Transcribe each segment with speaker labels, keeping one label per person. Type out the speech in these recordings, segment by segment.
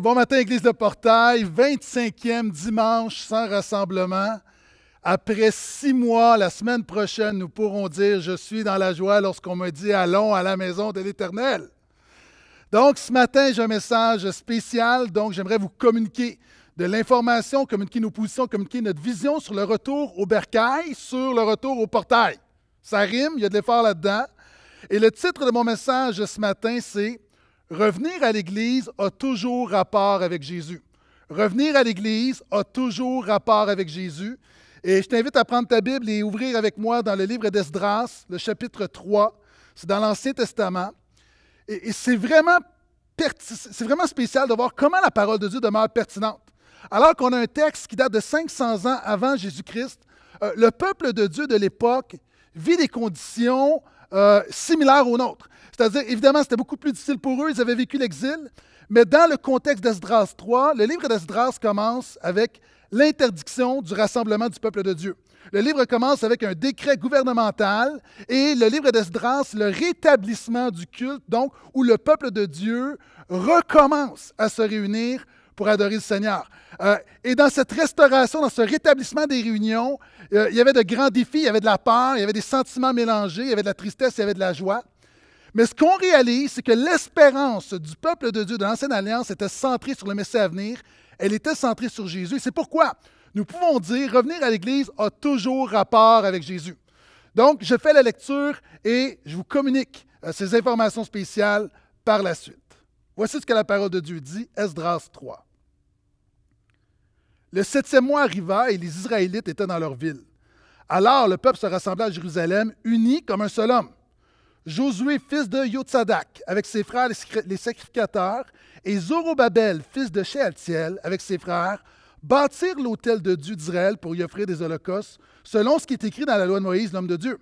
Speaker 1: bon matin, Église de Portail, 25e dimanche sans rassemblement. Après six mois, la semaine prochaine, nous pourrons dire Je suis dans la joie lorsqu'on me dit Allons à la maison de l'Éternel. Donc, ce matin, j'ai un message spécial. Donc, j'aimerais vous communiquer de l'information, communiquer nos positions, communiquer notre vision sur le retour au bercail, sur le retour au portail. Ça rime, il y a de l'effort là-dedans. Et le titre de mon message ce matin, c'est Revenir à l'Église a toujours rapport avec Jésus. Revenir à l'Église a toujours rapport avec Jésus. Et je t'invite à prendre ta Bible et ouvrir avec moi dans le livre d'Esdras, le chapitre 3. C'est dans l'Ancien Testament. Et, c'est vraiment, c'est vraiment spécial de voir comment la parole de Dieu demeure pertinente. Alors qu'on a un texte qui date de 500 ans avant Jésus-Christ, euh, le peuple de Dieu de l'époque vit des conditions euh, similaire au nôtre. C'est-à-dire, évidemment, c'était beaucoup plus difficile pour eux, ils avaient vécu l'exil, mais dans le contexte d'Esdras 3, le livre d'Esdras commence avec l'interdiction du rassemblement du peuple de Dieu. Le livre commence avec un décret gouvernemental et le livre d'Esdras, le rétablissement du culte, donc où le peuple de Dieu recommence à se réunir pour adorer le Seigneur. Euh, et dans cette restauration, dans ce rétablissement des réunions, euh, il y avait de grands défis, il y avait de la peur, il y avait des sentiments mélangés, il y avait de la tristesse, il y avait de la joie. Mais ce qu'on réalise, c'est que l'espérance du peuple de Dieu de l'Ancienne Alliance était centrée sur le Messie à venir, elle était centrée sur Jésus. C'est pourquoi nous pouvons dire revenir à l'Église a toujours rapport avec Jésus. Donc, je fais la lecture et je vous communique euh, ces informations spéciales par la suite. Voici ce que la parole de Dieu dit, Esdras 3. Le septième mois arriva et les Israélites étaient dans leur ville. Alors le peuple se rassembla à Jérusalem, uni comme un seul homme. Josué, fils de Yotsadak, avec ses frères les sacrificateurs, et Zorobabel, fils de Shealtiel, avec ses frères, bâtirent l'autel de Dieu d'Israël pour y offrir des holocaustes, selon ce qui est écrit dans la loi de Moïse, l'homme de Dieu.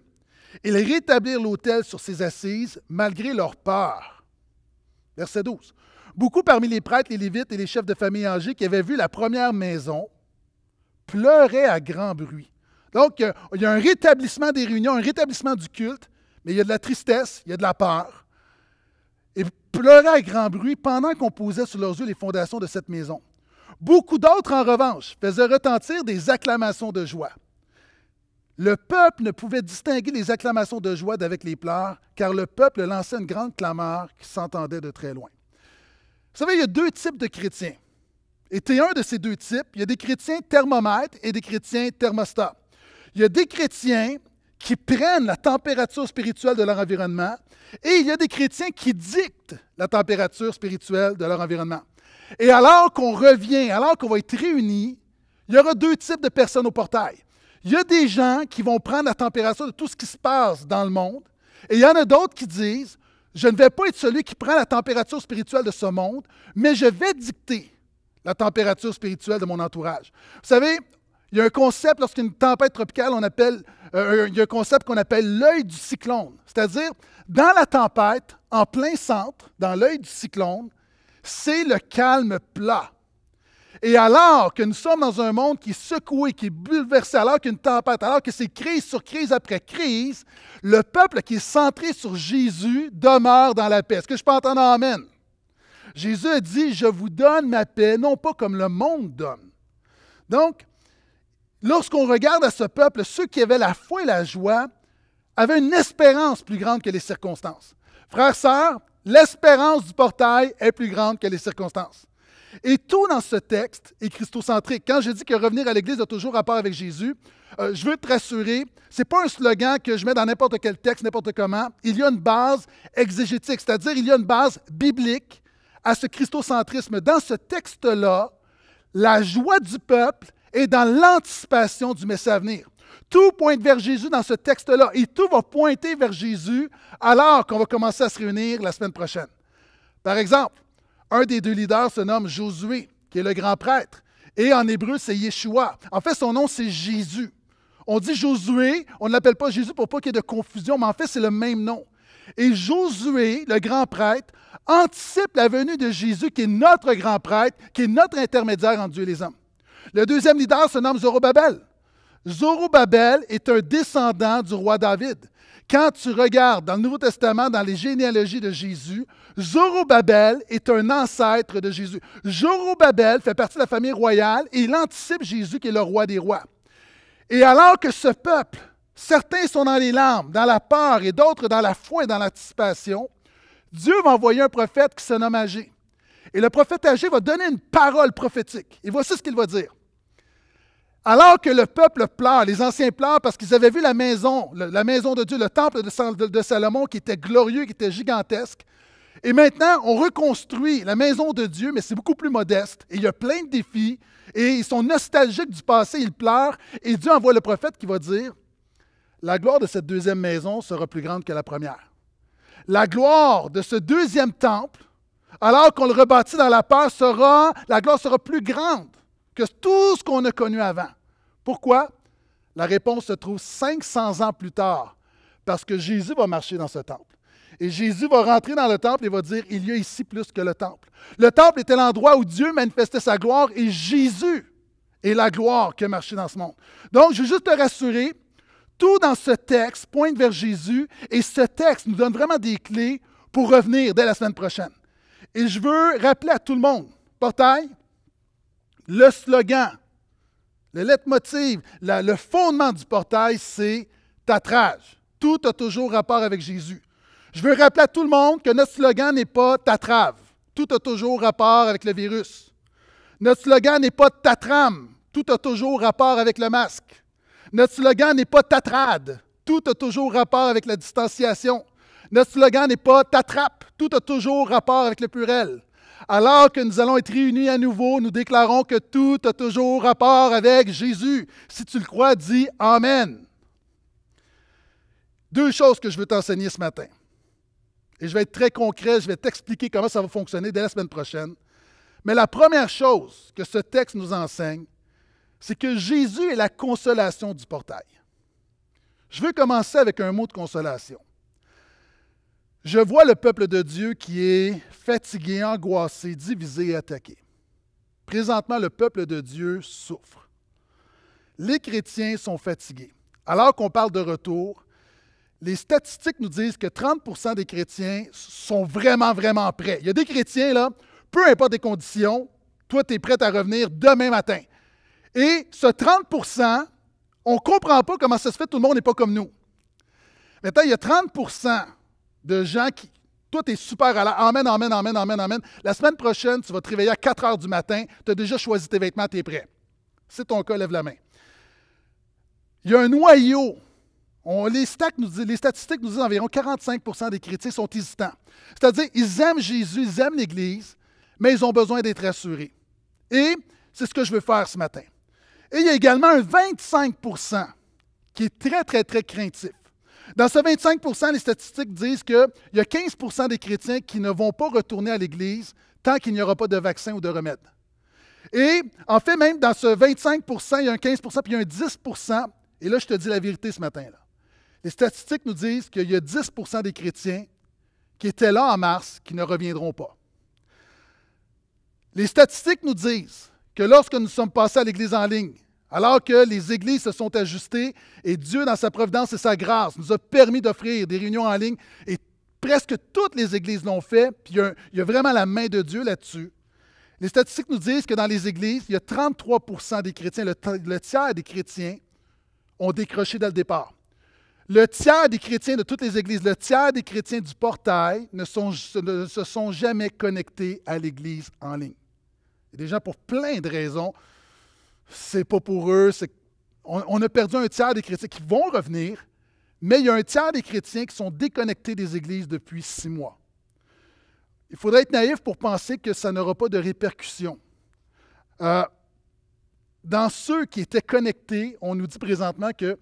Speaker 1: Ils rétablirent l'autel sur ses assises, malgré leur peur. Verset 12. Beaucoup parmi les prêtres, les lévites et les chefs de famille âgés qui avaient vu la première maison pleuraient à grand bruit. Donc, euh, il y a un rétablissement des réunions, un rétablissement du culte, mais il y a de la tristesse, il y a de la peur. Et pleuraient à grand bruit pendant qu'on posait sur leurs yeux les fondations de cette maison. Beaucoup d'autres, en revanche, faisaient retentir des acclamations de joie. Le peuple ne pouvait distinguer les acclamations de joie d'avec les pleurs, car le peuple lançait une grande clameur qui s'entendait de très loin. Vous savez, il y a deux types de chrétiens. Et tu un de ces deux types. Il y a des chrétiens thermomètres et des chrétiens thermostats. Il y a des chrétiens qui prennent la température spirituelle de leur environnement et il y a des chrétiens qui dictent la température spirituelle de leur environnement. Et alors qu'on revient, alors qu'on va être réunis, il y aura deux types de personnes au portail. Il y a des gens qui vont prendre la température de tout ce qui se passe dans le monde, et il y en a d'autres qui disent, je ne vais pas être celui qui prend la température spirituelle de ce monde, mais je vais dicter la température spirituelle de mon entourage. Vous savez, il y a un concept, lorsqu'une tempête tropicale, on appelle, tropicale, euh, il y a un concept qu'on appelle l'œil du cyclone. C'est-à-dire, dans la tempête, en plein centre, dans l'œil du cyclone, c'est le calme plat. Et alors que nous sommes dans un monde qui est secoué, qui est bouleversé, alors qu'une tempête, alors que c'est crise sur crise après crise, le peuple qui est centré sur Jésus demeure dans la paix. Est-ce que je peux entendre Amen? Jésus a dit, je vous donne ma paix, non pas comme le monde donne. Donc, lorsqu'on regarde à ce peuple, ceux qui avaient la foi et la joie avaient une espérance plus grande que les circonstances. Frères, sœurs, l'espérance du portail est plus grande que les circonstances. Et tout dans ce texte est christocentrique. Quand je dis que revenir à l'Église a toujours rapport avec Jésus, euh, je veux te rassurer, ce n'est pas un slogan que je mets dans n'importe quel texte, n'importe comment. Il y a une base exégétique, c'est-à-dire il y a une base biblique à ce christocentrisme. Dans ce texte-là, la joie du peuple est dans l'anticipation du Messie à venir. Tout pointe vers Jésus dans ce texte-là et tout va pointer vers Jésus alors qu'on va commencer à se réunir la semaine prochaine. Par exemple, un des deux leaders se nomme Josué, qui est le grand prêtre. Et en hébreu, c'est Yeshua. En fait, son nom, c'est Jésus. On dit Josué, on ne l'appelle pas Jésus pour pas qu'il y ait de confusion, mais en fait, c'est le même nom. Et Josué, le grand prêtre, anticipe la venue de Jésus, qui est notre grand prêtre, qui est notre intermédiaire entre Dieu et les hommes. Le deuxième leader se nomme Zorobabel. Zorobabel est un descendant du roi David. Quand tu regardes dans le Nouveau Testament, dans les généalogies de Jésus, Zorobabel est un ancêtre de Jésus. Zorobabel fait partie de la famille royale et il anticipe Jésus qui est le roi des rois. Et alors que ce peuple, certains sont dans les larmes, dans la peur et d'autres dans la foi et dans l'anticipation, Dieu va envoyer un prophète qui se nomme Agé. Et le prophète Agé va donner une parole prophétique. Et voici ce qu'il va dire. Alors que le peuple pleure, les anciens pleurent parce qu'ils avaient vu la maison, la maison de Dieu, le temple de Salomon qui était glorieux, qui était gigantesque. Et maintenant, on reconstruit la maison de Dieu, mais c'est beaucoup plus modeste. Et il y a plein de défis. Et ils sont nostalgiques du passé, ils pleurent. Et Dieu envoie le prophète qui va dire, la gloire de cette deuxième maison sera plus grande que la première. La gloire de ce deuxième temple, alors qu'on le rebâtit dans la paix, sera, la gloire sera plus grande tout ce qu'on a connu avant. Pourquoi? La réponse se trouve 500 ans plus tard, parce que Jésus va marcher dans ce temple. Et Jésus va rentrer dans le temple et va dire, il y a ici plus que le temple. Le temple était l'endroit où Dieu manifestait sa gloire et Jésus est la gloire qui a marché dans ce monde. Donc, je veux juste te rassurer, tout dans ce texte pointe vers Jésus et ce texte nous donne vraiment des clés pour revenir dès la semaine prochaine. Et je veux rappeler à tout le monde, portail, le slogan, le leitmotiv, motive, le fondement du portail, c'est tatrage ». Tout a toujours rapport avec Jésus. Je veux rappeler à tout le monde que notre slogan n'est pas tatrave ». Tout a toujours rapport avec le virus. Notre slogan n'est pas tatrame. Tout a toujours rapport avec le masque. Notre slogan n'est pas tatrade ». Tout a toujours rapport avec la distanciation. Notre slogan n'est pas tatrape ». Tout a toujours rapport avec le purel. Alors que nous allons être réunis à nouveau, nous déclarons que tout a toujours rapport avec Jésus. Si tu le crois, dis Amen. Deux choses que je veux t'enseigner ce matin. Et je vais être très concret, je vais t'expliquer comment ça va fonctionner dès la semaine prochaine. Mais la première chose que ce texte nous enseigne, c'est que Jésus est la consolation du portail. Je veux commencer avec un mot de consolation. Je vois le peuple de Dieu qui est fatigué, angoissé, divisé et attaqué. Présentement, le peuple de Dieu souffre. Les chrétiens sont fatigués. Alors qu'on parle de retour, les statistiques nous disent que 30 des chrétiens sont vraiment, vraiment prêts. Il y a des chrétiens, là, peu importe les conditions, toi, tu es prêt à revenir demain matin. Et ce 30 on ne comprend pas comment ça se fait, tout le monde n'est pas comme nous. Maintenant, il y a 30 de gens qui. Toi, tu es super à la. Amen, amen, amen, amen, amen. La semaine prochaine, tu vas te réveiller à 4 heures du matin. Tu as déjà choisi tes vêtements, tu es prêt. C'est ton cas, lève la main. Il y a un noyau. les, nous les statistiques nous disent environ 45 des chrétiens sont hésitants. C'est-à-dire, ils aiment Jésus, ils aiment l'Église, mais ils ont besoin d'être rassurés. Et c'est ce que je veux faire ce matin. Et il y a également un 25 qui est très, très, très craintif. Dans ce 25 les statistiques disent qu'il y a 15 des chrétiens qui ne vont pas retourner à l'Église tant qu'il n'y aura pas de vaccin ou de remède. Et en fait, même dans ce 25 il y a un 15 puis il y a un 10 Et là, je te dis la vérité ce matin. Là. Les statistiques nous disent qu'il y a 10 des chrétiens qui étaient là en mars qui ne reviendront pas. Les statistiques nous disent que lorsque nous sommes passés à l'Église en ligne, alors que les églises se sont ajustées et Dieu, dans sa providence et sa grâce, nous a permis d'offrir des réunions en ligne et presque toutes les églises l'ont fait, puis il y, a, vraiment la main de Dieu là-dessus. Les statistiques nous disent que dans les églises, il y a 33 des chrétiens, le, tiers des chrétiens ont décroché dès le départ. Le tiers des chrétiens de toutes les églises, le tiers des chrétiens du portail ne, ne se sont jamais connectés à l'église en ligne. Il y pour plein de raisons c'est pas pour eux. On, a perdu un tiers des chrétiens qui vont revenir, mais il y a un tiers des chrétiens qui sont déconnectés des églises depuis six mois. Il faudrait être naïf pour penser que ça n'aura pas de répercussions. Euh, dans ceux qui étaient connectés, on nous dit présentement que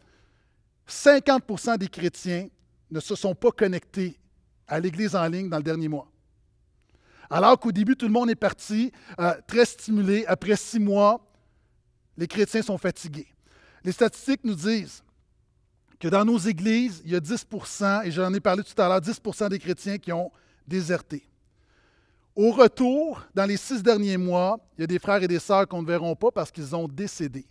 Speaker 1: 50 des chrétiens ne se sont pas connectés à l'Église en ligne dans le dernier mois. Alors qu'au début, tout le monde est parti, euh, très stimulé. Après six mois, les chrétiens sont fatigués. Les statistiques nous disent que dans nos églises, il y a 10 et j'en ai parlé tout à l'heure, 10 des chrétiens qui ont déserté. Au retour, dans les six derniers mois, il y a des frères et des sœurs qu'on ne verra pas parce qu'ils ont décédé.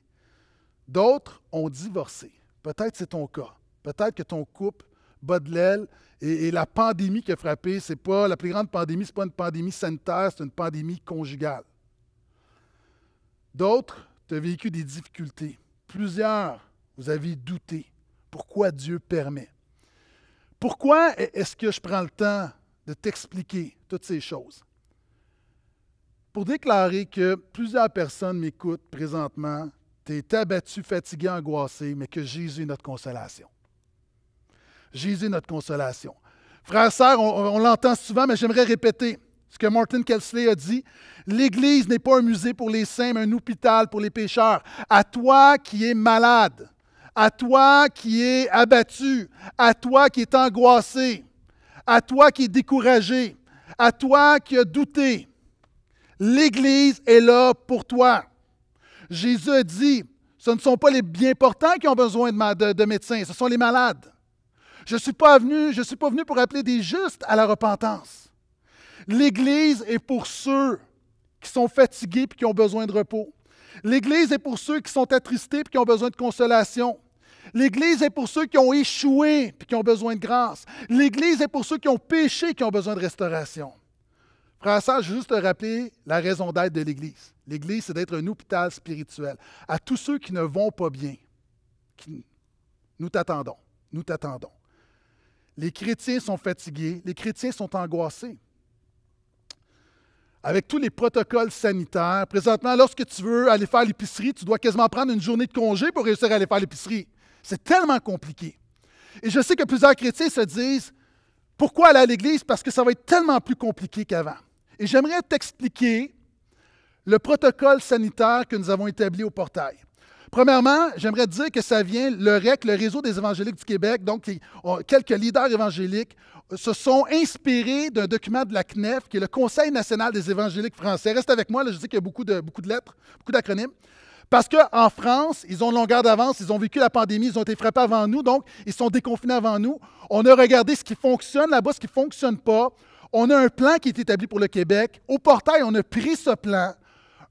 Speaker 1: D'autres ont divorcé. Peut-être c'est ton cas. Peut-être que ton couple bat de l'aile et, la pandémie qui a frappé, c'est pas la plus grande pandémie, ce n'est pas une pandémie sanitaire, c'est une pandémie conjugale. D'autres tu as vécu des difficultés. Plusieurs, vous avez douté. Pourquoi Dieu permet? Pourquoi est-ce que je prends le temps de t'expliquer toutes ces choses? Pour déclarer que plusieurs personnes m'écoutent présentement, tu es abattu, fatigué, angoissé, mais que Jésus est notre consolation. Jésus est notre consolation. Frères, sœurs, on l'entend souvent, mais j'aimerais répéter, ce que Martin Kelsley a dit, l'Église n'est pas un musée pour les saints, mais un hôpital pour les pécheurs. À toi qui es malade, à toi qui es abattu, à toi qui es angoissé, à toi qui es découragé, à toi qui as douté, l'Église est là pour toi. Jésus a dit, ce ne sont pas les bien portants qui ont besoin de, médecins, ce sont les malades. Je ne suis, pas venu, je suis pas venu pour appeler des justes à la repentance. L'Église est pour ceux qui sont fatigués et qui ont besoin de repos. L'Église est pour ceux qui sont attristés et qui ont besoin de consolation. L'Église est pour ceux qui ont échoué et qui ont besoin de grâce. L'Église est pour ceux qui ont péché et qui ont besoin de restauration. Frère ça, je juste te rappeler la raison d'être de l'Église. L'Église, c'est d'être un hôpital spirituel. À tous ceux qui ne vont pas bien, nous t'attendons, nous t'attendons. Les chrétiens sont fatigués, les chrétiens sont angoissés avec tous les protocoles sanitaires. Présentement, lorsque tu veux aller faire l'épicerie, tu dois quasiment prendre une journée de congé pour réussir à aller faire l'épicerie. C'est tellement compliqué. Et je sais que plusieurs chrétiens se disent, pourquoi aller à l'Église? Parce que ça va être tellement plus compliqué qu'avant. Et j'aimerais t'expliquer le protocole sanitaire que nous avons établi au portail. Premièrement, j'aimerais dire que ça vient, le REC, le Réseau des évangéliques du Québec, donc quelques leaders évangéliques se sont inspirés d'un document de la CNEF, qui est le Conseil national des évangéliques français. Reste avec moi, là, je dis qu'il y a beaucoup de, beaucoup de lettres, beaucoup d'acronymes. Parce qu'en France, ils ont une longueur d'avance, ils ont vécu la pandémie, ils ont été frappés avant nous, donc ils sont déconfinés avant nous. On a regardé ce qui fonctionne là-bas, ce qui ne fonctionne pas. On a un plan qui est établi pour le Québec. Au portail, on a pris ce plan.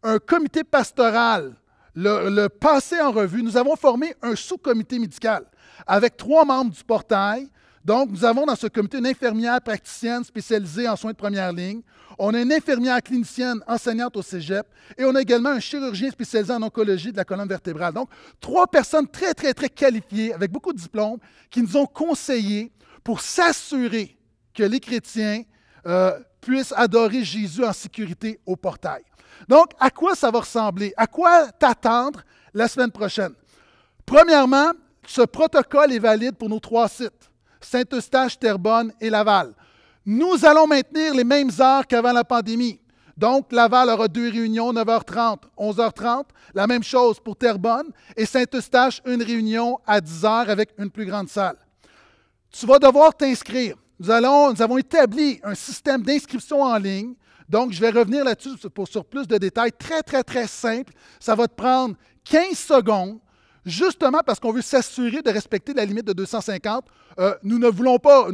Speaker 1: Un comité pastoral le, passé en revue, nous avons formé un sous-comité médical avec trois membres du portail. Donc, nous avons dans ce comité une infirmière praticienne spécialisée en soins de première ligne. On a une infirmière clinicienne enseignante au cégep et on a également un chirurgien spécialisé en oncologie de la colonne vertébrale. Donc, trois personnes très, très, très qualifiées avec beaucoup de diplômes qui nous ont conseillé pour s'assurer que les chrétiens euh, puissent adorer Jésus en sécurité au portail. Donc, à quoi ça va ressembler? À quoi t'attendre la semaine prochaine? Premièrement, ce protocole est valide pour nos trois sites, Saint-Eustache, Terrebonne et Laval. Nous allons maintenir les mêmes heures qu'avant la pandémie. Donc, Laval aura deux réunions, 9h30, 11h30. La même chose pour Terrebonne et Saint-Eustache, une réunion à 10h avec une plus grande salle. Tu vas devoir t'inscrire. Nous, nous avons établi un système d'inscription en ligne donc, je vais revenir là-dessus pour sur plus de détails. Très, très, très simple. Ça va te prendre 15 secondes, justement parce qu'on veut s'assurer de respecter la limite de 250. Euh, nous ne voulons pas, on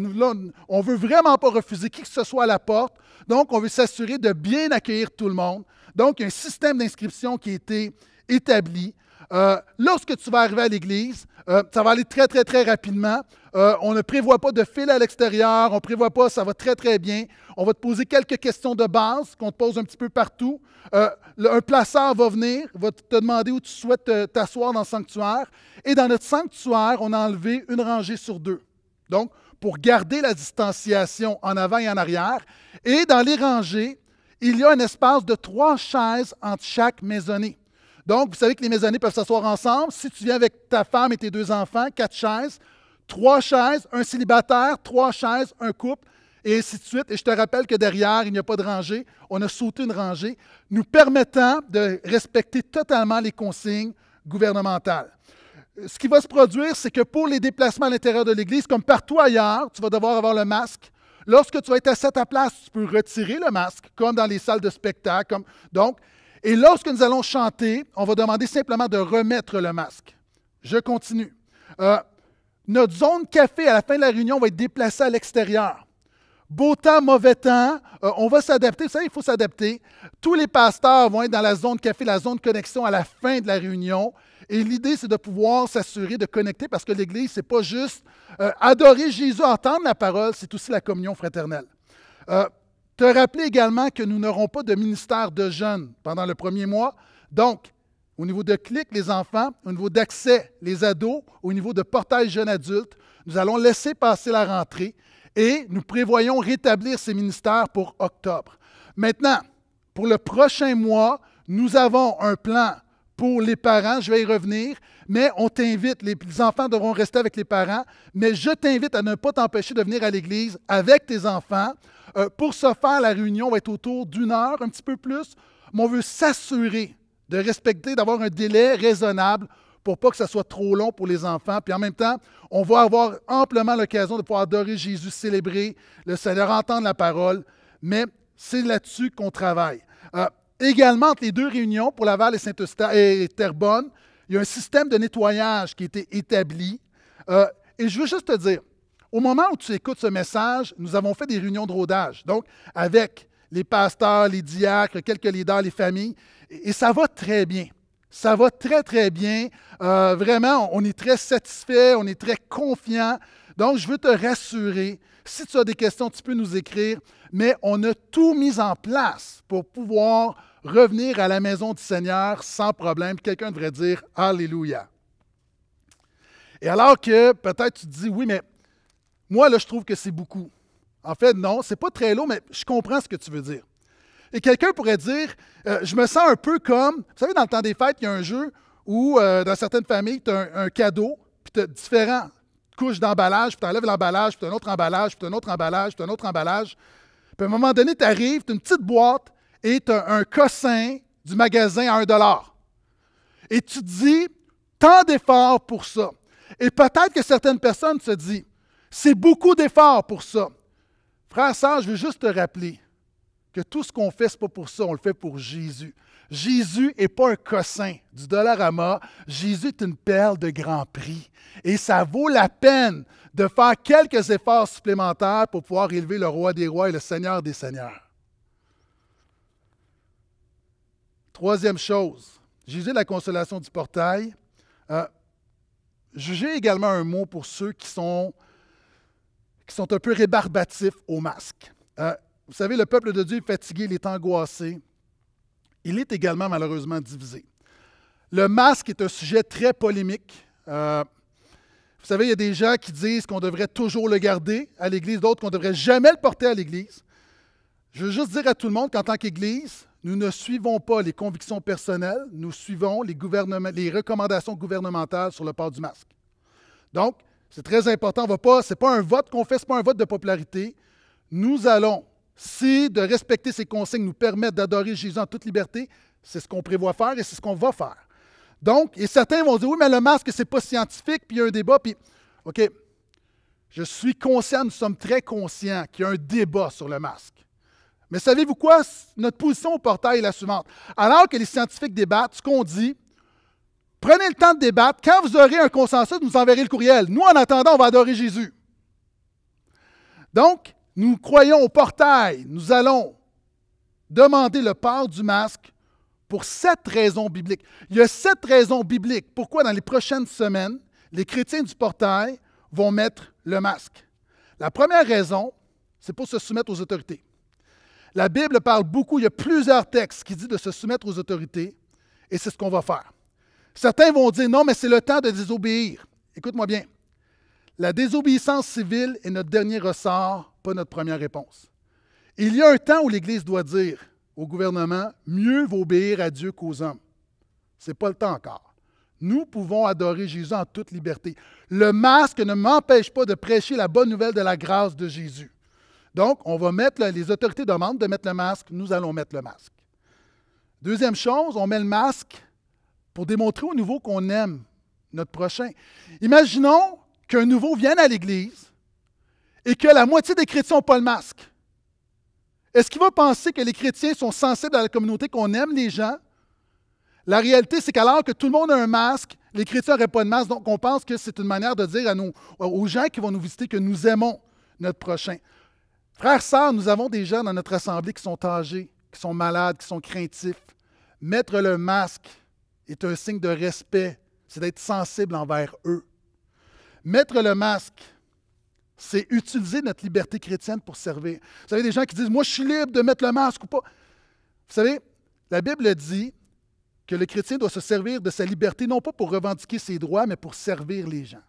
Speaker 1: ne veut vraiment pas refuser qui que ce soit à la porte. Donc, on veut s'assurer de bien accueillir tout le monde. Donc, il y a un système d'inscription qui a été établi. Euh, lorsque tu vas arriver à l'église, euh, ça va aller très, très, très rapidement. Euh, on ne prévoit pas de fil à l'extérieur, on ne prévoit pas, ça va très très bien. On va te poser quelques questions de base qu'on te pose un petit peu partout. Euh, un placeur va venir, va te demander où tu souhaites euh, t'asseoir dans le sanctuaire. Et dans notre sanctuaire, on a enlevé une rangée sur deux. Donc, pour garder la distanciation en avant et en arrière. Et dans les rangées, il y a un espace de trois chaises entre chaque maisonnée. Donc, vous savez que les maisonnées peuvent s'asseoir ensemble. Si tu viens avec ta femme et tes deux enfants, quatre chaises. Trois chaises, un célibataire, trois chaises, un couple, et ainsi de suite. Et je te rappelle que derrière, il n'y a pas de rangée. On a sauté une rangée, nous permettant de respecter totalement les consignes gouvernementales. Ce qui va se produire, c'est que pour les déplacements à l'intérieur de l'Église, comme partout ailleurs, tu vas devoir avoir le masque. Lorsque tu vas être assis à ta place, tu peux retirer le masque, comme dans les salles de spectacle. Comme... Donc, et lorsque nous allons chanter, on va demander simplement de remettre le masque. Je continue. Euh, notre zone café à la fin de la réunion va être déplacée à l'extérieur. Beau temps, mauvais temps, euh, on va s'adapter. Vous savez, il faut s'adapter. Tous les pasteurs vont être dans la zone café, la zone de connexion à la fin de la réunion. Et l'idée, c'est de pouvoir s'assurer de connecter parce que l'Église, ce n'est pas juste euh, adorer Jésus, entendre la parole, c'est aussi la communion fraternelle. Euh, te rappeler également que nous n'aurons pas de ministère de jeunes pendant le premier mois. Donc, au niveau de clics, les enfants, au niveau d'accès, les ados, au niveau de portail jeunes adulte, Nous allons laisser passer la rentrée et nous prévoyons rétablir ces ministères pour octobre. Maintenant, pour le prochain mois, nous avons un plan pour les parents, je vais y revenir, mais on t'invite, les, enfants devront rester avec les parents, mais je t'invite à ne pas t'empêcher de venir à l'église avec tes enfants. Euh, pour ce faire, la réunion va être autour d'une heure, un petit peu plus, mais on veut s'assurer de respecter, d'avoir un délai raisonnable pour pas que ça soit trop long pour les enfants. Puis en même temps, on va avoir amplement l'occasion de pouvoir adorer Jésus, célébrer le Seigneur, entendre la parole. Mais c'est là-dessus qu'on travaille. Euh, également, entre les deux réunions pour Laval et, Saint et Terrebonne, il y a un système de nettoyage qui a été établi. Euh, et je veux juste te dire, au moment où tu écoutes ce message, nous avons fait des réunions de rodage. Donc, avec les pasteurs, les diacres, quelques leaders, les familles. Et, ça va très bien. Ça va très, très bien. Euh, vraiment, on est très satisfait, on est très confiant. Donc, je veux te rassurer. Si tu as des questions, tu peux nous écrire. Mais on a tout mis en place pour pouvoir revenir à la maison du Seigneur sans problème. Quelqu'un devrait dire Alléluia. Et alors que peut-être tu te dis, oui, mais moi, là, je trouve que c'est beaucoup. En fait, non, c'est pas très lourd, mais je comprends ce que tu veux dire. Et quelqu'un pourrait dire, euh, je me sens un peu comme, vous savez, dans le temps des fêtes, il y a un jeu où, euh, dans certaines familles, tu as un, cadeau, puis tu as différentes couches d'emballage, puis tu enlèves l'emballage, puis tu as un autre emballage, puis tu as un autre emballage, puis tu un autre emballage. Puis à un moment donné, tu arrives, tu as une petite boîte et tu as un cossin du magasin à 1 Et tu te dis, tant d'efforts pour ça. Et peut-être que certaines personnes se disent, c'est beaucoup d'efforts pour ça. Frère, sœur, je veux juste te rappeler que tout ce qu'on fait, ce n'est pas pour ça, on le fait pour Jésus. Jésus n'est pas un cossin du dollar à mort. Jésus est une perle de grand prix. Et ça vaut la peine de faire quelques efforts supplémentaires pour pouvoir élever le roi des rois et le seigneur des seigneurs. Troisième chose, de la consolation du portail. Euh, jugez également un mot pour ceux qui sont sont un peu rébarbatifs au masque. Euh, vous savez, le peuple de Dieu est fatigué, il est angoissé. Il est également malheureusement divisé. Le masque est un sujet très polémique. Euh, vous savez, il y a des gens qui disent qu'on devrait toujours le garder à l'Église, d'autres qu'on ne devrait jamais le porter à l'Église. Je veux juste dire à tout le monde qu'en tant qu'Église, nous ne suivons pas les convictions personnelles, nous suivons les, les recommandations gouvernementales sur le port du masque. Donc, c'est très important. Ce n'est pas un vote qu'on fait, ce n'est pas un vote de popularité. Nous allons, si de respecter ces consignes nous permettent d'adorer Jésus en toute liberté, c'est ce qu'on prévoit faire et c'est ce qu'on va faire. Donc, et certains vont dire, oui, mais le masque, c'est pas scientifique, puis il y a un débat, puis, OK, je suis conscient, nous sommes très conscients qu'il y a un débat sur le masque. Mais savez-vous quoi? Notre position au portail est la suivante. Alors que les scientifiques débattent, ce qu'on dit, Prenez le temps de débattre. Quand vous aurez un consensus, vous nous enverrez le courriel. Nous, en attendant, on va adorer Jésus. Donc, nous croyons au portail. Nous allons demander le port du masque pour sept raisons bibliques. Il y a sept raisons bibliques pourquoi dans les prochaines semaines, les chrétiens du portail vont mettre le masque. La première raison, c'est pour se soumettre aux autorités. La Bible parle beaucoup, il y a plusieurs textes qui disent de se soumettre aux autorités, et c'est ce qu'on va faire. Certains vont dire non, mais c'est le temps de désobéir. Écoute-moi bien. La désobéissance civile est notre dernier ressort, pas notre première réponse. Il y a un temps où l'Église doit dire au gouvernement mieux vaut obéir à Dieu qu'aux hommes. Ce n'est pas le temps encore. Nous pouvons adorer Jésus en toute liberté. Le masque ne m'empêche pas de prêcher la bonne nouvelle de la grâce de Jésus. Donc, on va mettre, les autorités demandent de mettre le masque, nous allons mettre le masque. Deuxième chose, on met le masque pour démontrer au nouveau qu'on aime notre prochain. Imaginons qu'un nouveau vienne à l'Église et que la moitié des chrétiens n'ont pas le masque. Est-ce qu'il va penser que les chrétiens sont sensibles à la communauté, qu'on aime les gens? La réalité, c'est qu'alors que tout le monde a un masque, les chrétiens n'auraient pas de masque, donc on pense que c'est une manière de dire à aux gens qui vont nous visiter que nous aimons notre prochain. Frères, sœurs, nous avons des gens dans notre assemblée qui sont âgés, qui sont malades, qui sont craintifs. Mettre le masque est un signe de respect, c'est d'être sensible envers eux. Mettre le masque, c'est utiliser notre liberté chrétienne pour servir. Vous savez, des gens qui disent, moi je suis libre de mettre le masque ou pas. Vous savez, la Bible dit que le chrétien doit se servir de sa liberté, non pas pour revendiquer ses droits, mais pour servir les gens.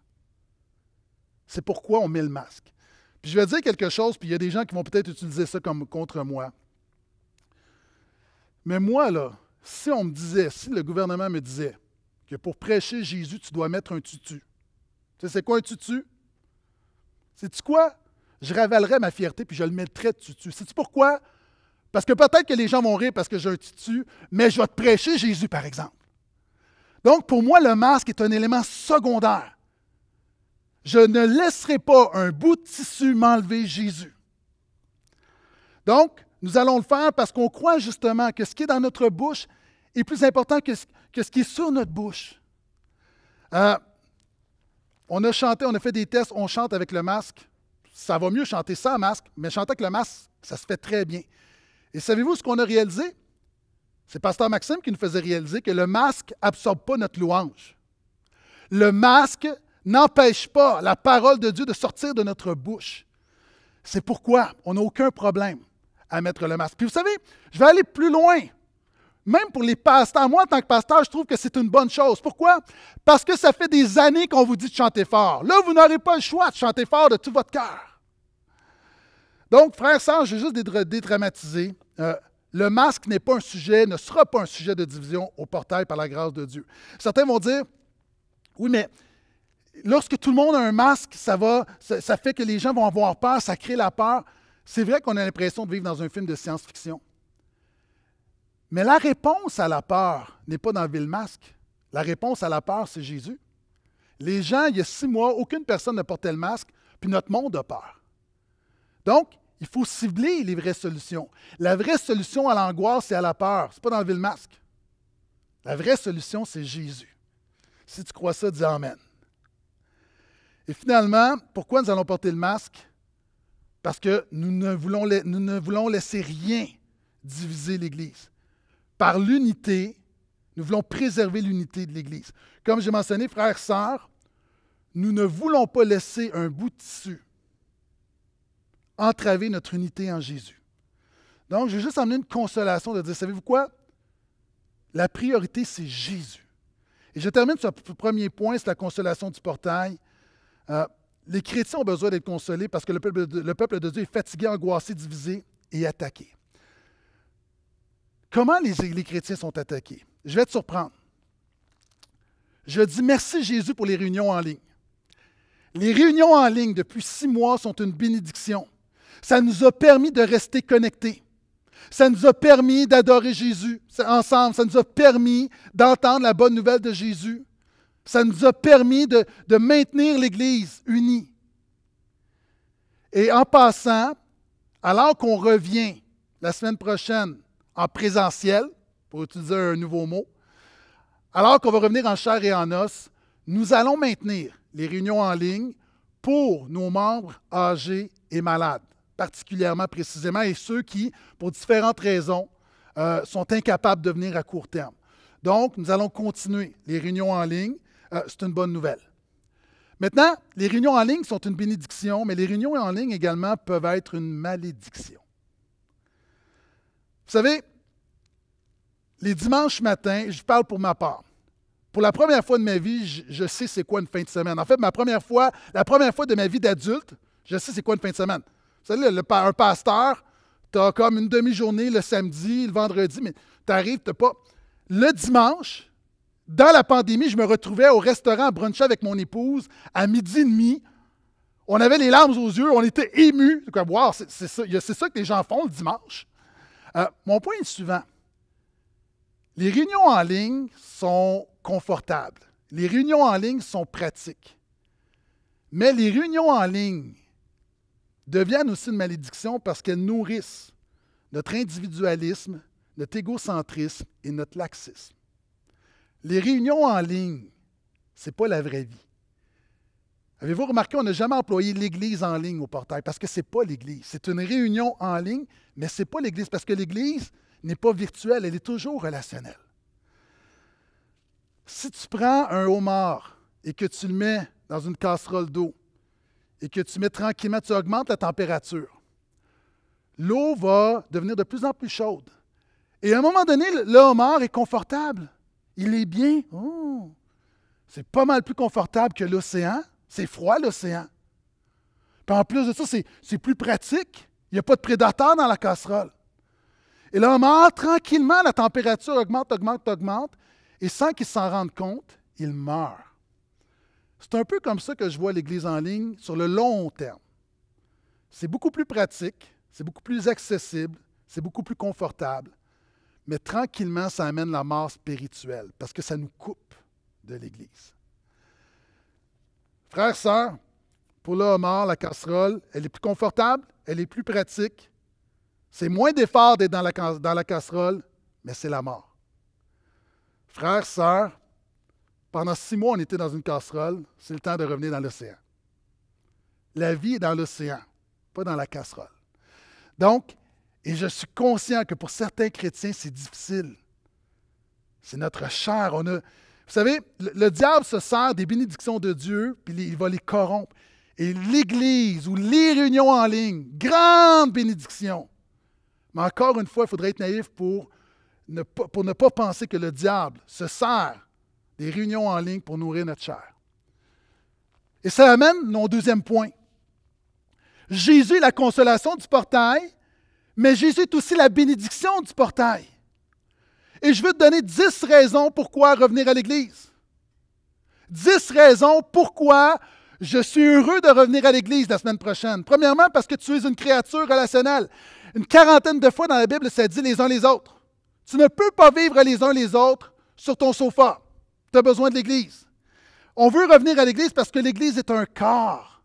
Speaker 1: C'est pourquoi on met le masque. Puis je vais dire quelque chose, puis il y a des gens qui vont peut-être utiliser ça comme contre moi. Mais moi, là, si on me disait, si le gouvernement me disait que pour prêcher Jésus, tu dois mettre un tutu. Tu sais, c'est quoi un tutu? Sais-tu quoi? Je ravalerais ma fierté puis je le mettrais tutu. Sais-tu pourquoi? Parce que peut-être que les gens vont rire parce que j'ai un tutu, mais je vais te prêcher Jésus, par exemple. Donc, pour moi, le masque est un élément secondaire. Je ne laisserai pas un bout de tissu m'enlever Jésus. Donc, nous allons le faire parce qu'on croit justement que ce qui est dans notre bouche est plus important que ce, que ce qui est sur notre bouche. Euh, on a chanté, on a fait des tests, on chante avec le masque. Ça va mieux chanter sans masque, mais chanter avec le masque, ça se fait très bien. Et savez-vous ce qu'on a réalisé? C'est Pasteur Maxime qui nous faisait réaliser que le masque absorbe pas notre louange. Le masque n'empêche pas la parole de Dieu de sortir de notre bouche. C'est pourquoi on n'a aucun problème à mettre le masque. Puis vous savez, je vais aller plus loin. Même pour les pasteurs, moi en tant que pasteur, je trouve que c'est une bonne chose. Pourquoi? Parce que ça fait des années qu'on vous dit de chanter fort. Là, vous n'aurez pas le choix de chanter fort de tout votre cœur. Donc, frère sœurs, je vais juste dédramatiser. Euh, le masque n'est pas un sujet, ne sera pas un sujet de division au portail par la grâce de Dieu. Certains vont dire, oui, mais lorsque tout le monde a un masque, ça, va, ça fait que les gens vont avoir peur, ça crée la peur. C'est vrai qu'on a l'impression de vivre dans un film de science-fiction. Mais la réponse à la peur n'est pas dans le Masque. La réponse à la peur, c'est Jésus. Les gens, il y a six mois, aucune personne ne portait le masque, puis notre monde a peur. Donc, il faut cibler les vraies solutions. La vraie solution à l'angoisse et à la peur, ce n'est pas dans le masque. La vraie solution, c'est Jésus. Si tu crois ça, dis Amen. Et finalement, pourquoi nous allons porter le masque? Parce que nous ne voulons, ne voulons laisser rien diviser l'Église. Par l'unité, nous voulons préserver l'unité de l'Église. Comme j'ai mentionné, frères, et sœurs, nous ne voulons pas laisser un bout de tissu entraver notre unité en Jésus. Donc, je vais juste emmener une consolation de dire, savez-vous quoi? La priorité, c'est Jésus. Et je termine sur le premier point, c'est la consolation du portail. Euh, les chrétiens ont besoin d'être consolés parce que le peuple, de, Dieu est fatigué, angoissé, divisé et attaqué. Comment les, les chrétiens sont attaqués? Je vais te surprendre. Je dis merci Jésus pour les réunions en ligne. Les réunions en ligne depuis six mois sont une bénédiction. Ça nous a permis de rester connectés. Ça nous a permis d'adorer Jésus ensemble. Ça nous a permis d'entendre la bonne nouvelle de Jésus. Ça nous a permis de, maintenir l'Église unie. Et en passant, alors qu'on revient la semaine prochaine en présentiel, pour utiliser un nouveau mot, alors qu'on va revenir en chair et en os, nous allons maintenir les réunions en ligne pour nos membres âgés et malades, particulièrement précisément, et ceux qui, pour différentes raisons, euh, sont incapables de venir à court terme. Donc, nous allons continuer les réunions en ligne euh, c'est une bonne nouvelle. Maintenant, les réunions en ligne sont une bénédiction, mais les réunions en ligne également peuvent être une malédiction. Vous savez, les dimanches matins, je parle pour ma part. Pour la première fois de ma vie, je, sais c'est quoi une fin de semaine. En fait, ma première fois, la première fois de ma vie d'adulte, je sais c'est quoi une fin de semaine. Vous savez, le, un pasteur, tu as comme une demi-journée le samedi, le vendredi, mais tu arrives, tu pas. Le dimanche, dans la pandémie, je me retrouvais au restaurant à avec mon épouse à midi et demi. On avait les larmes aux yeux, on était émus. c'est ça, que les gens font le dimanche. Euh, mon point est le suivant. Les réunions en ligne sont confortables. Les réunions en ligne sont pratiques. Mais les réunions en ligne deviennent aussi une malédiction parce qu'elles nourrissent notre individualisme, notre égocentrisme et notre laxisme. Les réunions en ligne, ce n'est pas la vraie vie. Avez-vous remarqué, on n'a jamais employé l'Église en ligne au portail parce que ce n'est pas l'Église. C'est une réunion en ligne, mais ce n'est pas l'Église parce que l'Église n'est pas virtuelle, elle est toujours relationnelle. Si tu prends un homard et que tu le mets dans une casserole d'eau et que tu mets tranquillement, tu augmentes la température, l'eau va devenir de plus en plus chaude. Et à un moment donné, le homard est confortable. Il est bien. Oh. C'est pas mal plus confortable que l'océan. C'est froid l'océan. Puis en plus de ça, c'est plus pratique. Il n'y a pas de prédateur dans la casserole. Et là, on meurt tranquillement, la température augmente, augmente, augmente. Et sans qu'il s'en rende compte, il meurt. C'est un peu comme ça que je vois l'Église en ligne sur le long terme. C'est beaucoup plus pratique, c'est beaucoup plus accessible, c'est beaucoup plus confortable mais tranquillement, ça amène la mort spirituelle, parce que ça nous coupe de l'Église. Frères, sœurs, pour la mort, la casserole, elle est plus confortable, elle est plus pratique. C'est moins d'effort d'être dans la, dans la casserole, mais c'est la mort. Frères, sœurs, pendant six mois, on était dans une casserole, c'est le temps de revenir dans l'océan. La vie est dans l'océan, pas dans la casserole. Donc, et je suis conscient que pour certains chrétiens, c'est difficile. C'est notre chair. On a... Vous savez, le, diable se sert des bénédictions de Dieu, puis il va les corrompre. Et l'Église ou les réunions en ligne, grande bénédiction. Mais encore une fois, il faudrait être naïf pour ne, pas, pour ne pas penser que le diable se sert des réunions en ligne pour nourrir notre chair. Et ça amène mon deuxième point. Jésus, la consolation du portail, mais Jésus est aussi la bénédiction du portail. Et je veux te donner dix raisons pourquoi revenir à l'Église. Dix raisons pourquoi je suis heureux de revenir à l'Église la semaine prochaine. Premièrement, parce que tu es une créature relationnelle. Une quarantaine de fois dans la Bible, ça dit les uns les autres. Tu ne peux pas vivre les uns les autres sur ton sofa. Tu as besoin de l'Église. On veut revenir à l'Église parce que l'Église est un corps.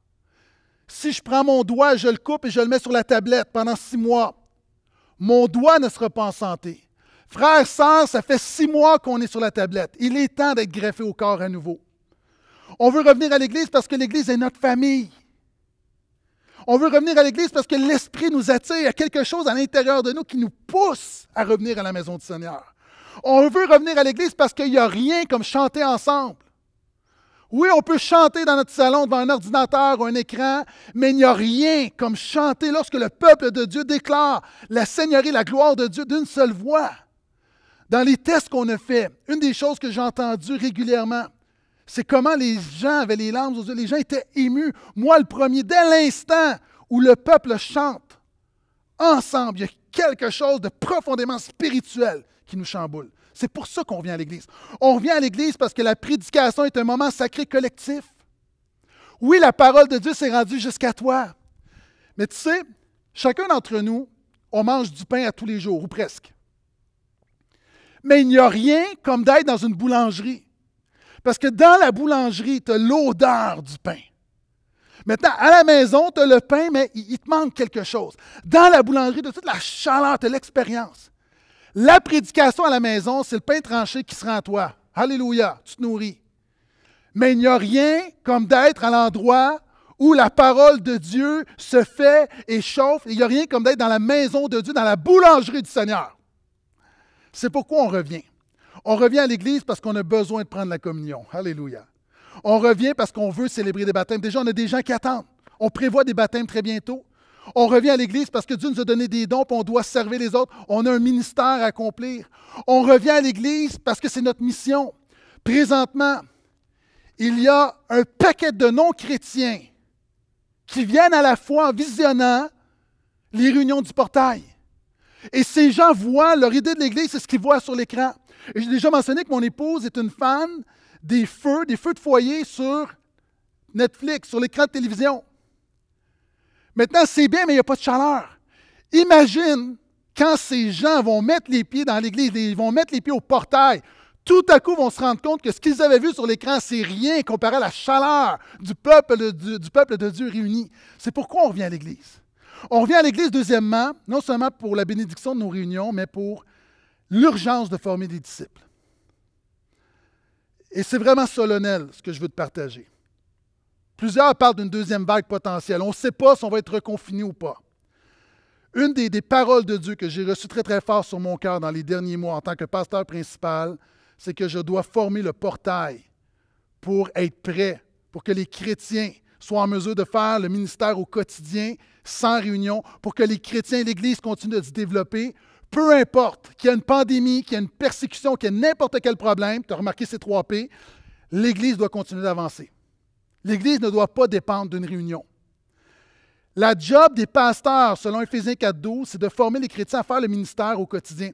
Speaker 1: Si je prends mon doigt, je le coupe et je le mets sur la tablette pendant six mois, mon doigt ne sera pas en santé. Frère, sœurs, ça fait six mois qu'on est sur la tablette. Il est temps d'être greffé au corps à nouveau. On veut revenir à l'Église parce que l'Église est notre famille. On veut revenir à l'Église parce que l'Esprit nous attire. Il y a quelque chose à l'intérieur de nous qui nous pousse à revenir à la maison du Seigneur. On veut revenir à l'Église parce qu'il n'y a rien comme chanter ensemble. Oui, on peut chanter dans notre salon devant un ordinateur ou un écran, mais il n'y a rien comme chanter lorsque le peuple de Dieu déclare la Seigneurie, la gloire de Dieu d'une seule voix. Dans les tests qu'on a faits, une des choses que j'ai entendues régulièrement, c'est comment les gens avaient les larmes aux yeux. Les gens étaient émus. Moi, le premier, dès l'instant où le peuple chante ensemble, il y a quelque chose de profondément spirituel qui nous chamboule. C'est pour ça qu'on vient à l'Église. On revient à l'Église parce que la prédication est un moment sacré collectif. Oui, la parole de Dieu s'est rendue jusqu'à toi. Mais tu sais, chacun d'entre nous, on mange du pain à tous les jours, ou presque. Mais il n'y a rien comme d'être dans une boulangerie. Parce que dans la boulangerie, tu as l'odeur du pain. Maintenant, à la maison, tu as le pain, mais il, te manque quelque chose. Dans la boulangerie, tu as toute la chaleur, tu as l'expérience. La prédication à la maison, c'est le pain tranché qui sera en toi. Alléluia, tu te nourris. Mais il n'y a rien comme d'être à l'endroit où la parole de Dieu se fait et chauffe. Il n'y a rien comme d'être dans la maison de Dieu, dans la boulangerie du Seigneur. C'est pourquoi on revient. On revient à l'Église parce qu'on a besoin de prendre la communion. Alléluia. On revient parce qu'on veut célébrer des baptêmes. Déjà, on a des gens qui attendent. On prévoit des baptêmes très bientôt. On revient à l'Église parce que Dieu nous a donné des dons, puis on doit servir les autres. On a un ministère à accomplir. On revient à l'Église parce que c'est notre mission. Présentement, il y a un paquet de non-chrétiens qui viennent à la fois en visionnant les réunions du portail. Et ces gens voient leur idée de l'Église, c'est ce qu'ils voient sur l'écran. j'ai déjà mentionné que mon épouse est une fan des feux, des feux de foyer sur Netflix, sur l'écran de télévision. Maintenant, c'est bien, mais il n'y a pas de chaleur. Imagine quand ces gens vont mettre les pieds dans l'église, ils vont mettre les pieds au portail. Tout à coup, ils vont se rendre compte que ce qu'ils avaient vu sur l'écran, c'est rien comparé à la chaleur du peuple, du, du peuple de Dieu réuni. C'est pourquoi on revient à l'église. On revient à l'église, deuxièmement, non seulement pour la bénédiction de nos réunions, mais pour l'urgence de former des disciples. Et c'est vraiment solennel ce que je veux te partager. Plusieurs parlent d'une deuxième vague potentielle. On ne sait pas si on va être reconfiné ou pas. Une des, paroles de Dieu que j'ai reçues très très fort sur mon cœur dans les derniers mois en tant que pasteur principal, c'est que je dois former le portail pour être prêt, pour que les chrétiens soient en mesure de faire le ministère au quotidien, sans réunion, pour que les chrétiens et l'Église continuent de se développer. Peu importe qu'il y ait une pandémie, qu'il y ait une persécution, qu'il y ait n'importe quel problème, tu as remarqué ces trois P, l'Église doit continuer d'avancer. L'Église ne doit pas dépendre d'une réunion. La job des pasteurs, selon Ephésiens 4.12, c'est de former les chrétiens à faire le ministère au quotidien.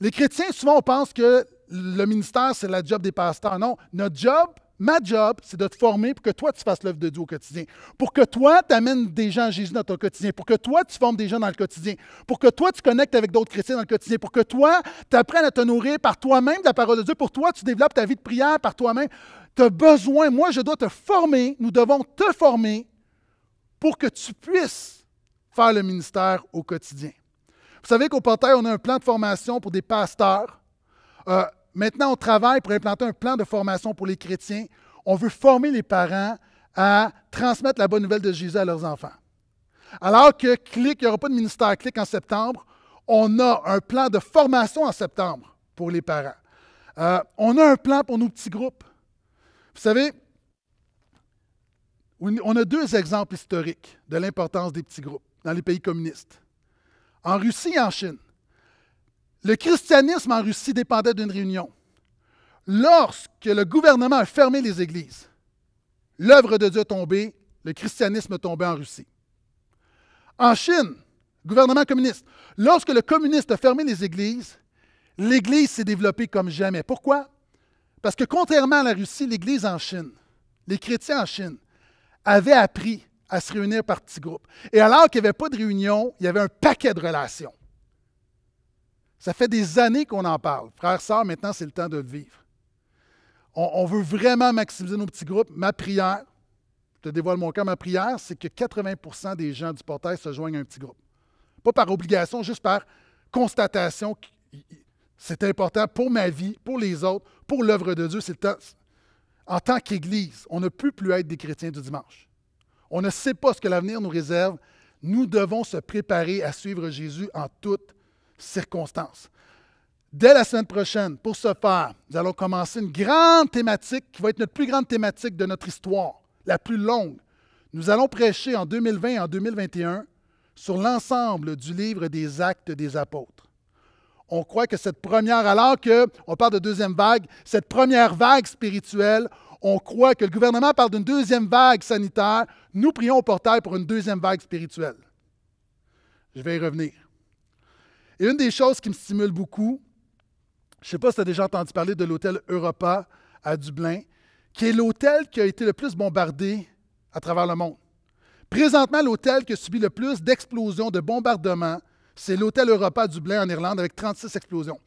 Speaker 1: Les chrétiens, souvent, on pense que le ministère, c'est la job des pasteurs. Non, notre job, ma job, c'est de te former pour que toi, tu fasses l'œuvre de Dieu au quotidien. Pour que toi, tu amènes des gens à Jésus dans ton quotidien. Pour que toi, tu formes des gens dans le quotidien. Pour que toi, tu connectes avec d'autres chrétiens dans le quotidien. Pour que toi, tu apprennes à te nourrir par toi-même de la parole de Dieu. Pour toi, tu développes ta vie de prière par toi-même. Tu as besoin, moi je dois te former, nous devons te former pour que tu puisses faire le ministère au quotidien. Vous savez qu'au Portail, on a un plan de formation pour des pasteurs. Euh, maintenant, on travaille pour implanter un plan de formation pour les chrétiens. On veut former les parents à transmettre la bonne nouvelle de Jésus à leurs enfants. Alors que Clic, il n'y aura pas de ministère Clic en septembre, on a un plan de formation en septembre pour les parents. Euh, on a un plan pour nos petits groupes. Vous savez, on a deux exemples historiques de l'importance des petits groupes dans les pays communistes. En Russie et en Chine, le christianisme en Russie dépendait d'une réunion. Lorsque le gouvernement a fermé les églises, l'œuvre de Dieu tombée, le christianisme tombé en Russie. En Chine, gouvernement communiste, lorsque le communiste a fermé les églises, l'Église s'est développée comme jamais. Pourquoi? Parce que contrairement à la Russie, l'Église en Chine, les chrétiens en Chine, avaient appris à se réunir par petits groupes. Et alors qu'il n'y avait pas de réunion, il y avait un paquet de relations. Ça fait des années qu'on en parle. Frère, sœurs, maintenant, c'est le temps de vivre. On, on, veut vraiment maximiser nos petits groupes. Ma prière, je te dévoile mon cœur, ma prière, c'est que 80 des gens du portail se joignent à un petit groupe. Pas par obligation, juste par constatation c'est important pour ma vie, pour les autres, pour l'œuvre de Dieu. En tant qu'Église, on ne peut plus être des chrétiens du dimanche. On ne sait pas ce que l'avenir nous réserve. Nous devons se préparer à suivre Jésus en toutes circonstances. Dès la semaine prochaine, pour ce faire, nous allons commencer une grande thématique qui va être notre plus grande thématique de notre histoire, la plus longue. Nous allons prêcher en 2020 et en 2021 sur l'ensemble du livre des actes des apôtres. On croit que cette première, alors qu'on parle de deuxième vague, cette première vague spirituelle, on croit que le gouvernement parle d'une deuxième vague sanitaire. Nous prions au portail pour une deuxième vague spirituelle. Je vais y revenir. Et une des choses qui me stimule beaucoup, je ne sais pas si tu as déjà entendu parler de l'hôtel Europa à Dublin, qui est l'hôtel qui a été le plus bombardé à travers le monde. Présentement, l'hôtel qui a subi le plus d'explosions, de bombardements, c'est l'hôtel Europa du Dublin, en Irlande avec 36 explosions.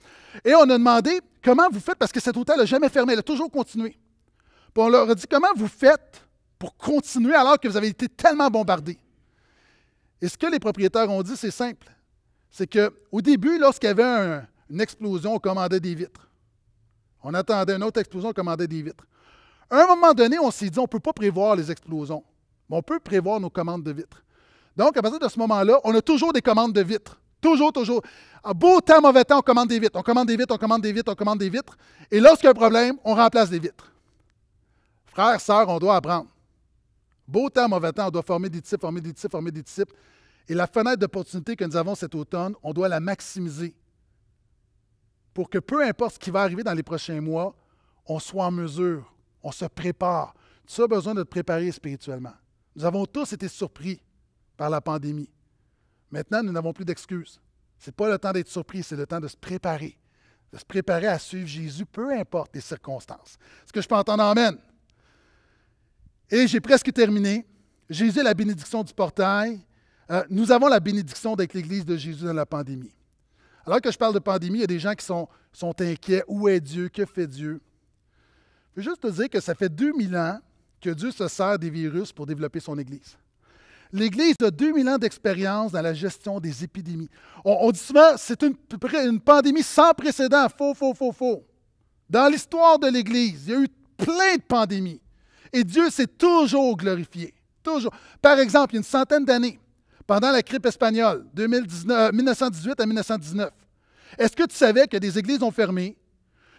Speaker 1: Et on a demandé comment vous faites, parce que cet hôtel n'a jamais fermé, il a toujours continué. Puis on leur a dit comment vous faites pour continuer alors que vous avez été tellement bombardés. Et ce que les propriétaires ont dit, c'est simple. C'est qu'au début, lorsqu'il y avait une explosion, on commandait des vitres. On attendait une autre explosion, on commandait des vitres. À un moment donné, on s'est dit, on ne peut pas prévoir les explosions, mais on peut prévoir nos commandes de vitres. Donc, à partir de ce moment-là, on a toujours des commandes de vitres. Toujours, toujours. beau temps, mauvais temps, on commande des vitres. On commande des vitres, on commande des vitres, on commande des vitres. Et lorsqu'il y a un problème, on remplace des vitres. Frères, sœurs, on doit apprendre. Beau temps, mauvais temps, on doit former des disciples, former des disciples, former des disciples. Et la fenêtre d'opportunité que nous avons cet automne, on doit la maximiser pour que peu importe ce qui va arriver dans les prochains mois, on soit en mesure, on se prépare. Tu as besoin de te préparer spirituellement. Nous avons tous été surpris par la pandémie. Maintenant, nous n'avons plus d'excuses. Ce n'est pas le temps d'être surpris, c'est le temps de se préparer, de se préparer à suivre Jésus, peu importe les circonstances. ce que je peux entendre Amen? Et j'ai presque terminé. Jésus, la bénédiction du portail. Euh, nous avons la bénédiction d'être l'Église de Jésus dans la pandémie. Alors que je parle de pandémie, il y a des gens qui sont, sont inquiets. Où est Dieu? Que fait Dieu? Je veux juste te dire que ça fait 2000 ans que Dieu se sert des virus pour développer son Église. L'Église a 2000 ans d'expérience dans la gestion des épidémies. On, dit souvent, c'est une, une, pandémie sans précédent. Faux, faux, faux, faux. Dans l'histoire de l'Église, il y a eu plein de pandémies. Et Dieu s'est toujours glorifié. Toujours. Par exemple, il y a une centaine d'années, pendant la grippe espagnole, 1918 euh, à 1919, est-ce que tu savais que des églises ont fermé,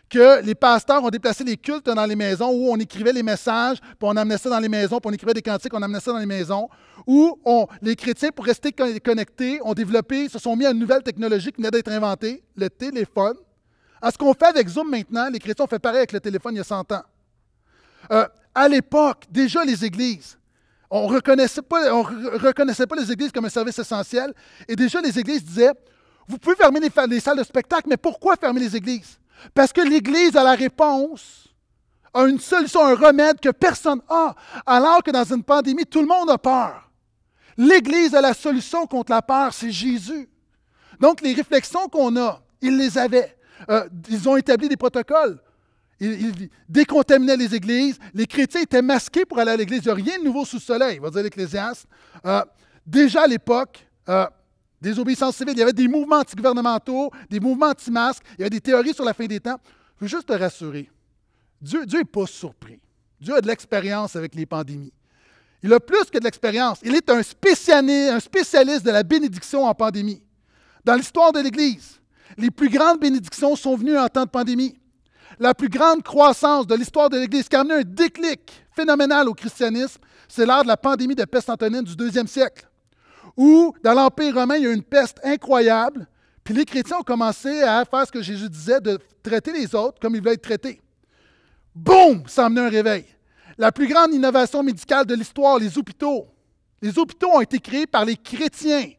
Speaker 1: que les pasteurs ont déplacé les cultes dans les maisons où on écrivait les messages, puis on amenait ça dans les maisons, puis on écrivait des cantiques, on amenait ça dans les maisons, où on, les chrétiens, pour rester connectés, ont développé, se sont mis à une nouvelle technologie qui venait d'être inventée, le téléphone. À ce qu'on fait avec Zoom maintenant, les chrétiens ont fait pareil avec le téléphone il y a 100 ans. Euh, à l'époque, déjà les églises, on ne reconnaissait, pas, les églises comme un service essentiel, et déjà les églises disaient, vous pouvez fermer les salles de spectacle, mais pourquoi fermer les églises? Parce que l'Église a la réponse, a une solution, un remède que personne n'a, alors que dans une pandémie, tout le monde a peur. L'Église a la solution contre la peur, c'est Jésus. Donc, les réflexions qu'on a, ils les avaient. Euh, ils ont établi des protocoles. Ils, décontaminaient les églises. Les chrétiens étaient masqués pour aller à l'église. Il n'y a rien de nouveau sous le soleil, va dire l'Ecclésiaste. Euh, déjà à l'époque, euh, des obéissances civiles, il y avait des mouvements anti-gouvernementaux, des mouvements anti-masques, il y avait des théories sur la fin des temps. Je veux juste te rassurer, Dieu n'est pas surpris. Dieu a de l'expérience avec les pandémies. Il a plus que de l'expérience. Il est un spécialiste, un spécialiste de la bénédiction en pandémie. Dans l'histoire de l'Église, les plus grandes bénédictions sont venues en temps de pandémie. La plus grande croissance de l'histoire de l'Église, qui a amené un déclic phénoménal au christianisme, c'est l'ère de la pandémie de peste antonine du deuxième siècle où dans l'Empire romain, il y a eu une peste incroyable, puis les chrétiens ont commencé à faire ce que Jésus disait, de traiter les autres comme ils voulaient être traités. Boum, ça a amené un réveil. La plus grande innovation médicale de l'histoire, les hôpitaux. Les hôpitaux ont été créés par les chrétiens,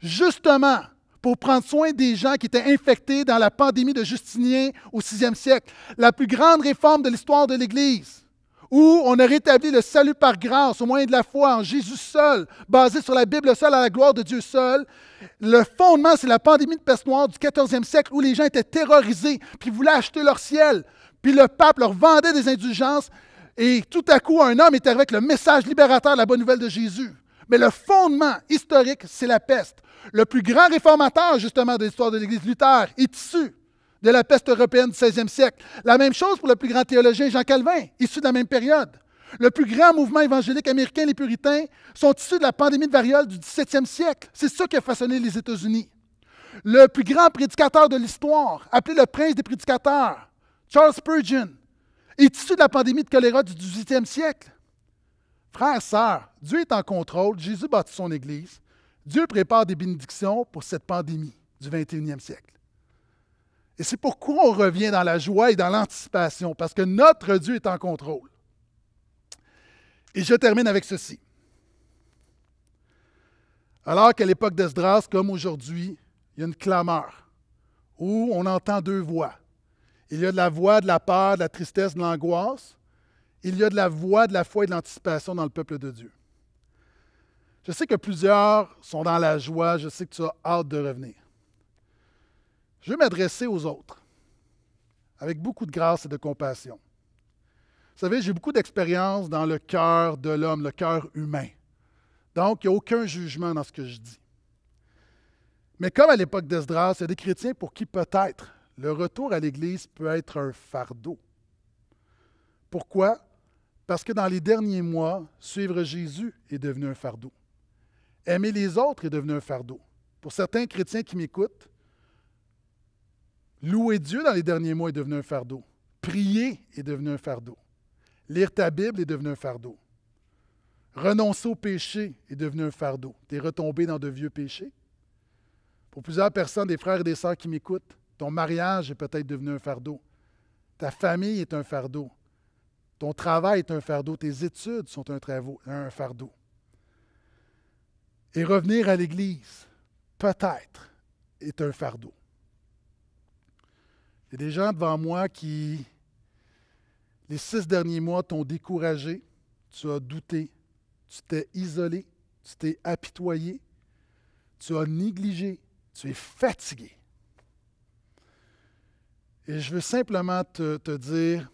Speaker 1: justement pour prendre soin des gens qui étaient infectés dans la pandémie de Justinien au VIe siècle. La plus grande réforme de l'histoire de l'Église où on a rétabli le salut par grâce au moyen de la foi en Jésus seul, basé sur la Bible seule à la gloire de Dieu seul. Le fondement, c'est la pandémie de peste noire du 14e siècle où les gens étaient terrorisés, puis voulaient acheter leur ciel. Puis le pape leur vendait des indulgences. Et tout à coup, un homme était avec le message libérateur de la bonne nouvelle de Jésus. Mais le fondement historique, c'est la peste. Le plus grand réformateur, justement, de l'histoire de l'Église, Luther, est issu de la peste européenne du 16e siècle. La même chose pour le plus grand théologien Jean Calvin, issu de la même période. Le plus grand mouvement évangélique américain, les puritains, sont issus de la pandémie de variole du 17e siècle. C'est ça qui a façonné les États-Unis. Le plus grand prédicateur de l'histoire, appelé le prince des prédicateurs, Charles Spurgeon, est issu de la pandémie de choléra du 18e siècle. Frères, sœurs, Dieu est en contrôle, Jésus bâtit son Église. Dieu prépare des bénédictions pour cette pandémie du 21e siècle. Et c'est pourquoi on revient dans la joie et dans l'anticipation, parce que notre Dieu est en contrôle. Et je termine avec ceci. Alors qu'à l'époque d'Esdras, comme aujourd'hui, il y a une clameur où on entend deux voix. Il y a de la voix de la peur, de la tristesse, de l'angoisse. Il y a de la voix de la foi et de l'anticipation dans le peuple de Dieu. Je sais que plusieurs sont dans la joie, je sais que tu as hâte de revenir. Je veux m'adresser aux autres avec beaucoup de grâce et de compassion. Vous savez, j'ai beaucoup d'expérience dans le cœur de l'homme, le cœur humain. Donc, il n'y a aucun jugement dans ce que je dis. Mais comme à l'époque d'Esdras, il y a des chrétiens pour qui peut-être le retour à l'Église peut être un fardeau. Pourquoi? Parce que dans les derniers mois, suivre Jésus est devenu un fardeau. Aimer les autres est devenu un fardeau. Pour certains chrétiens qui m'écoutent, Louer Dieu dans les derniers mois est devenu un fardeau. Prier est devenu un fardeau. Lire ta Bible est devenu un fardeau. Renoncer au péché est devenu un fardeau. Tu es retombé dans de vieux péchés. Pour plusieurs personnes, des frères et des sœurs qui m'écoutent, ton mariage est peut-être devenu un fardeau. Ta famille est un fardeau. Ton travail est un fardeau. Tes études sont un, un fardeau. Et revenir à l'Église, peut-être, est un fardeau. Il y a des gens devant moi qui, les six derniers mois, t'ont découragé, tu as douté, tu t'es isolé, tu t'es apitoyé, tu as négligé, tu es fatigué. Et je veux simplement te, dire,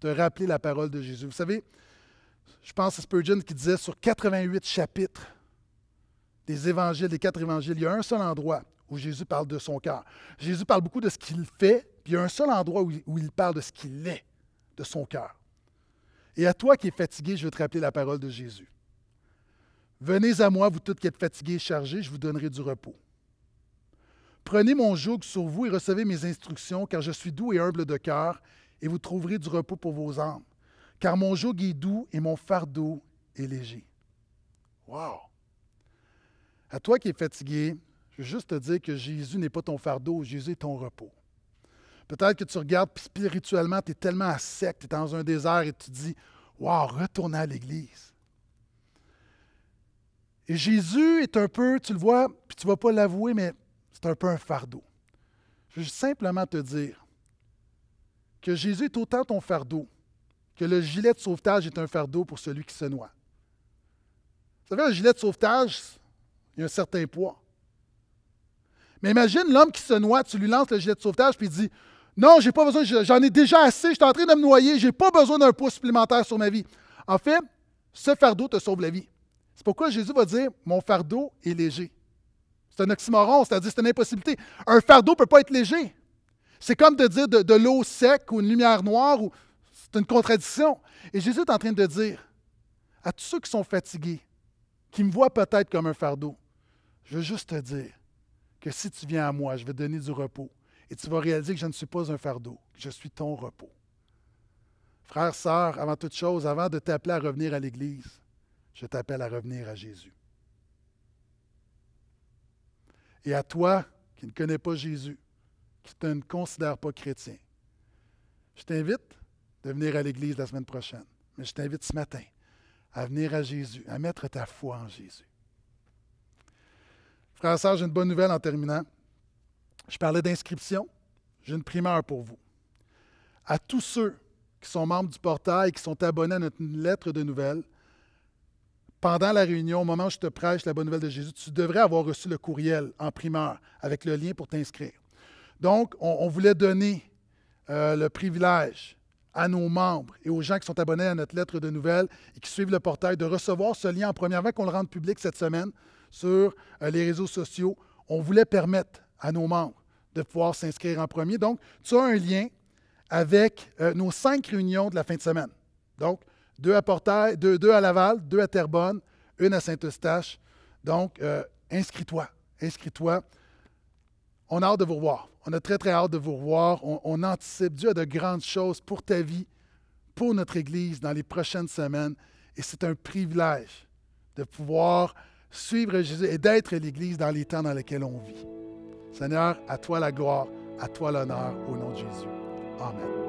Speaker 1: te rappeler la parole de Jésus. Vous savez, je pense à Spurgeon qui disait sur 88 chapitres des évangiles, des quatre évangiles, il y a un seul endroit où Jésus parle de son cœur. Jésus parle beaucoup de ce qu'il fait, il y a un seul endroit où, il parle de ce qu'il est, de son cœur. Et à toi qui es fatigué, je veux te rappeler la parole de Jésus. Venez à moi, vous toutes qui êtes fatigués et chargés, je vous donnerai du repos. Prenez mon joug sur vous et recevez mes instructions, car je suis doux et humble de cœur, et vous trouverez du repos pour vos âmes. Car mon joug est doux et mon fardeau est léger. Wow! À toi qui es fatigué, je veux juste te dire que Jésus n'est pas ton fardeau, Jésus est ton repos. Peut-être que tu regardes, spirituellement, tu es tellement à sec, tu es dans un désert et tu dis Waouh, retourner à l'Église. Et Jésus est un peu, tu le vois, puis tu ne vas pas l'avouer, mais c'est un peu un fardeau. Je veux simplement te dire que Jésus est autant ton fardeau que le gilet de sauvetage est un fardeau pour celui qui se noie. Vous savez, un gilet de sauvetage, il y a un certain poids. Mais imagine l'homme qui se noie, tu lui lances le gilet de sauvetage, puis il dit non, j'ai pas besoin, j'en ai déjà assez, je suis en train de me noyer, j'ai pas besoin d'un poids supplémentaire sur ma vie. En fait, ce fardeau te sauve la vie. C'est pourquoi Jésus va dire Mon fardeau est léger. C'est un oxymoron, c'est-à-dire c'est une impossibilité. Un fardeau ne peut pas être léger. C'est comme de dire de, l'eau sec ou une lumière noire, ou c'est une contradiction. Et Jésus est en train de dire à tous ceux qui sont fatigués, qui me voient peut-être comme un fardeau, je veux juste te dire que si tu viens à moi, je vais te donner du repos, et tu vas réaliser que je ne suis pas un fardeau, que je suis ton repos. Frère, sœur, avant toute chose, avant de t'appeler à revenir à l'Église, je t'appelle à revenir à Jésus. Et à toi qui ne connais pas Jésus, qui te ne considère pas chrétien, je t'invite de venir à l'Église la semaine prochaine, mais je t'invite ce matin à venir à Jésus, à mettre ta foi en Jésus. Frère, j'ai une bonne nouvelle en terminant. Je parlais d'inscription. J'ai une primeur pour vous. À tous ceux qui sont membres du portail, qui sont abonnés à notre lettre de nouvelles, pendant la réunion, au moment où je te prêche la bonne nouvelle de Jésus, tu devrais avoir reçu le courriel en primeur avec le lien pour t'inscrire. Donc, on, voulait donner euh, le privilège à nos membres et aux gens qui sont abonnés à notre lettre de nouvelles et qui suivent le portail de recevoir ce lien en première avant qu'on le rende public cette semaine sur euh, les réseaux sociaux. On voulait permettre à nos membres de pouvoir s'inscrire en premier. Donc, tu as un lien avec euh, nos cinq réunions de la fin de semaine. Donc, deux à Portail, deux, à Laval, deux à Terrebonne, une à Saint-Eustache. Donc, euh, inscris-toi, inscris-toi. On a hâte de vous revoir. On a très, très hâte de vous revoir. On, on, anticipe. Dieu a de grandes choses pour ta vie, pour notre Église dans les prochaines semaines. Et c'est un privilège de pouvoir suivre Jésus et d'être l'Église dans les temps dans lesquels on vit. Seigneur, à toi la gloire, à toi l'honneur, au nom de Jésus. Amen.